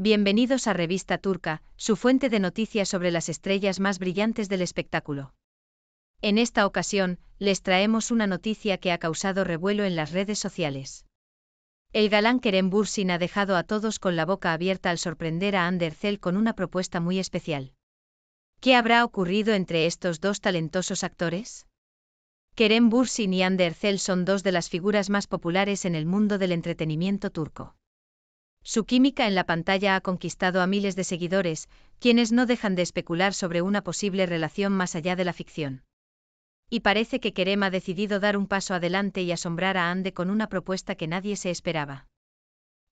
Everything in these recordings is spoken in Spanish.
Bienvenidos a Revista Turca, su fuente de noticias sobre las estrellas más brillantes del espectáculo. En esta ocasión, les traemos una noticia que ha causado revuelo en las redes sociales. El galán Kerem Bursin ha dejado a todos con la boca abierta al sorprender a Andercel con una propuesta muy especial. ¿Qué habrá ocurrido entre estos dos talentosos actores? Kerem Bursin y Andercel son dos de las figuras más populares en el mundo del entretenimiento turco. Su química en la pantalla ha conquistado a miles de seguidores, quienes no dejan de especular sobre una posible relación más allá de la ficción. Y parece que Kerem ha decidido dar un paso adelante y asombrar a Ande con una propuesta que nadie se esperaba.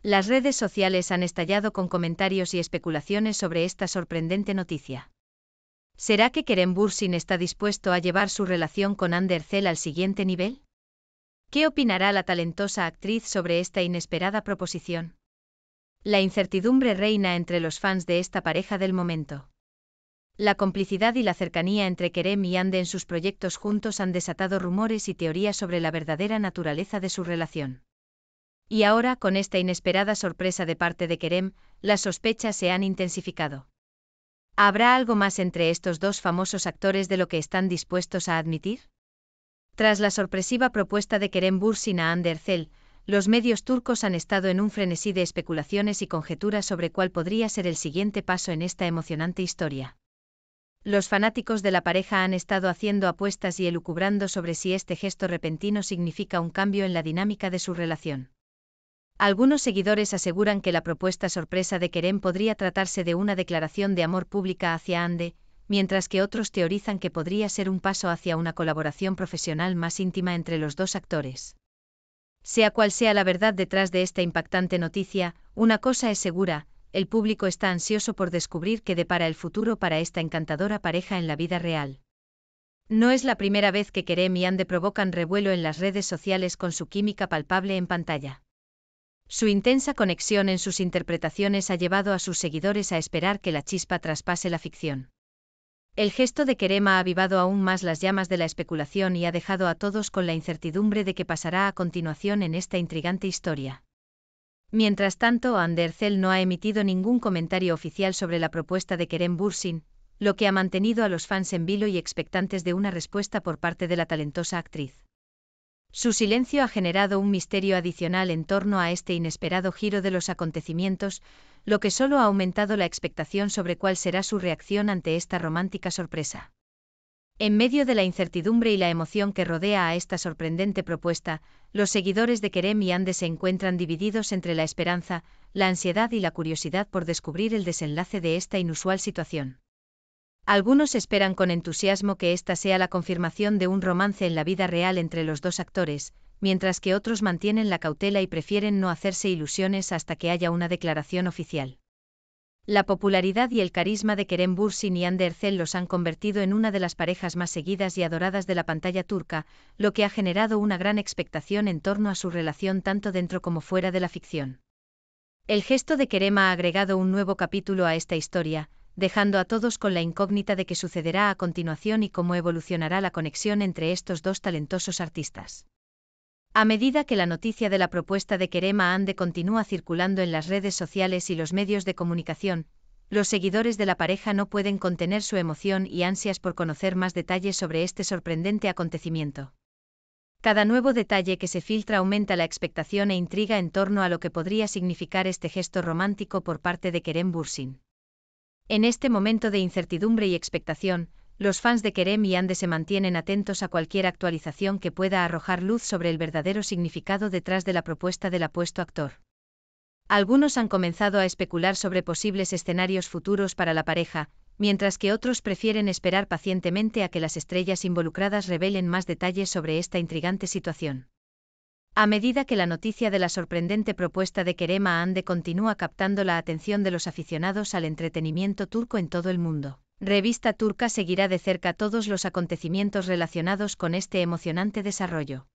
Las redes sociales han estallado con comentarios y especulaciones sobre esta sorprendente noticia. ¿Será que Kerem Bursin está dispuesto a llevar su relación con Ander Zell al siguiente nivel? ¿Qué opinará la talentosa actriz sobre esta inesperada proposición? La incertidumbre reina entre los fans de esta pareja del momento. La complicidad y la cercanía entre Kerem y Ande en sus proyectos juntos han desatado rumores y teorías sobre la verdadera naturaleza de su relación. Y ahora, con esta inesperada sorpresa de parte de Kerem, las sospechas se han intensificado. ¿Habrá algo más entre estos dos famosos actores de lo que están dispuestos a admitir? Tras la sorpresiva propuesta de Kerem Bursin a Ande Zell, los medios turcos han estado en un frenesí de especulaciones y conjeturas sobre cuál podría ser el siguiente paso en esta emocionante historia. Los fanáticos de la pareja han estado haciendo apuestas y elucubrando sobre si este gesto repentino significa un cambio en la dinámica de su relación. Algunos seguidores aseguran que la propuesta sorpresa de Kerem podría tratarse de una declaración de amor pública hacia Ande, mientras que otros teorizan que podría ser un paso hacia una colaboración profesional más íntima entre los dos actores. Sea cual sea la verdad detrás de esta impactante noticia, una cosa es segura, el público está ansioso por descubrir qué depara el futuro para esta encantadora pareja en la vida real. No es la primera vez que Kerem y Ande provocan revuelo en las redes sociales con su química palpable en pantalla. Su intensa conexión en sus interpretaciones ha llevado a sus seguidores a esperar que la chispa traspase la ficción. El gesto de Kerema ha avivado aún más las llamas de la especulación y ha dejado a todos con la incertidumbre de qué pasará a continuación en esta intrigante historia. Mientras tanto, Andercel no ha emitido ningún comentario oficial sobre la propuesta de Kerem Bursin, lo que ha mantenido a los fans en vilo y expectantes de una respuesta por parte de la talentosa actriz. Su silencio ha generado un misterio adicional en torno a este inesperado giro de los acontecimientos, lo que solo ha aumentado la expectación sobre cuál será su reacción ante esta romántica sorpresa. En medio de la incertidumbre y la emoción que rodea a esta sorprendente propuesta, los seguidores de Kerem y Ande se encuentran divididos entre la esperanza, la ansiedad y la curiosidad por descubrir el desenlace de esta inusual situación. Algunos esperan con entusiasmo que esta sea la confirmación de un romance en la vida real entre los dos actores, mientras que otros mantienen la cautela y prefieren no hacerse ilusiones hasta que haya una declaración oficial. La popularidad y el carisma de Kerem Bursin y Hande los han convertido en una de las parejas más seguidas y adoradas de la pantalla turca, lo que ha generado una gran expectación en torno a su relación tanto dentro como fuera de la ficción. El gesto de Kerem ha agregado un nuevo capítulo a esta historia, dejando a todos con la incógnita de qué sucederá a continuación y cómo evolucionará la conexión entre estos dos talentosos artistas. A medida que la noticia de la propuesta de Kerema Ande continúa circulando en las redes sociales y los medios de comunicación, los seguidores de la pareja no pueden contener su emoción y ansias por conocer más detalles sobre este sorprendente acontecimiento. Cada nuevo detalle que se filtra aumenta la expectación e intriga en torno a lo que podría significar este gesto romántico por parte de Kerem Bursin. En este momento de incertidumbre y expectación, los fans de Kerem y Ande se mantienen atentos a cualquier actualización que pueda arrojar luz sobre el verdadero significado detrás de la propuesta del apuesto actor. Algunos han comenzado a especular sobre posibles escenarios futuros para la pareja, mientras que otros prefieren esperar pacientemente a que las estrellas involucradas revelen más detalles sobre esta intrigante situación. A medida que la noticia de la sorprendente propuesta de Kerem Ande continúa captando la atención de los aficionados al entretenimiento turco en todo el mundo. Revista Turca seguirá de cerca todos los acontecimientos relacionados con este emocionante desarrollo.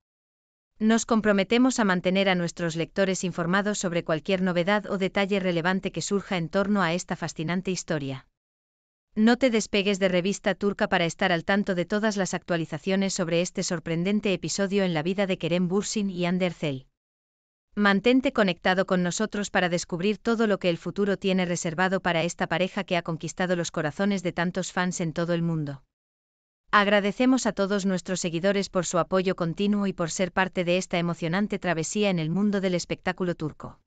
Nos comprometemos a mantener a nuestros lectores informados sobre cualquier novedad o detalle relevante que surja en torno a esta fascinante historia. No te despegues de Revista Turca para estar al tanto de todas las actualizaciones sobre este sorprendente episodio en la vida de Kerem Bursin y Ander Zell. Mantente conectado con nosotros para descubrir todo lo que el futuro tiene reservado para esta pareja que ha conquistado los corazones de tantos fans en todo el mundo. Agradecemos a todos nuestros seguidores por su apoyo continuo y por ser parte de esta emocionante travesía en el mundo del espectáculo turco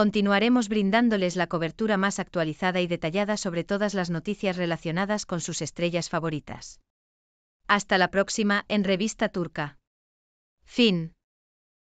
continuaremos brindándoles la cobertura más actualizada y detallada sobre todas las noticias relacionadas con sus estrellas favoritas. Hasta la próxima en Revista Turca. Fin.